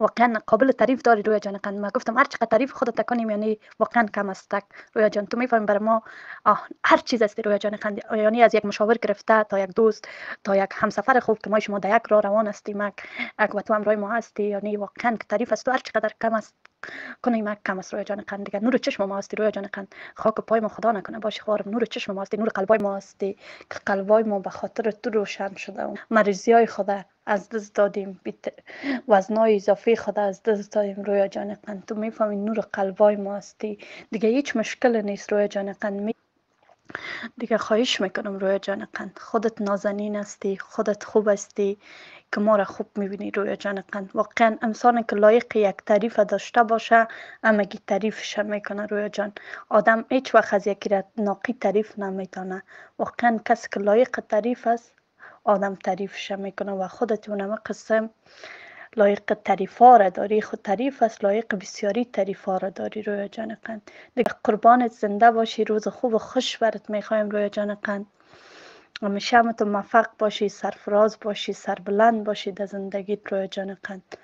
واقعا قابل تعریف داری رویا جان قند ما گفتم هر چقدر تعریف خودت کنیم یعنی واقعا کم است تک رویا جان تو میفهمی برای ما هر چیز است رویا جان قند یعنی از یک مشاور گرفته تا یک دوست تا یک همسفر خوب که ما شما در یک راه روان هستیم و تو همراه ما هستی یعنی واقعا تعریف است تو هر چقدر کم است کنه ما کم روی جان قند دیگر نور چشم ما هستی روی جان قند خاک پای ما خدا نکنه باش خوارم نور چشم ما هستی نور قلبای ما هستی که قلبای ما به خاطر تو روشن شده مریضی های خدا از دست دادیم وزنای اضافی خدا از دست دادیم رویا جان قند تو میفهمی نور قلبای ما هستی دیگه هیچ مشکل نیست رویا جان قند دیگه خواهش میکنم رویا جان قند خودت نازنین هستی خودت خوب هستی که ما را خوب میبینی رویا جان قند واقعا انسان که لایق یک تعریف داشته باشه امگی تعریفش میکنه رویا جان آدم هیچ وقت از یکی را ناقی تعریف نمیتونه واقعا کس که لایق تعریف است آدم تعریفش میکنه و خودت اونم قسم لایق تریفا را داری خود خب تعریف است لایق بسیاری تریفا را داری روی جان قند دیگه قربانت زنده باشی روز خوب و خوش برت میخوایم روی جان قند همیشه تو موفق باشی سرفراز باشی سربلند باشی در زندگیت روی جان قند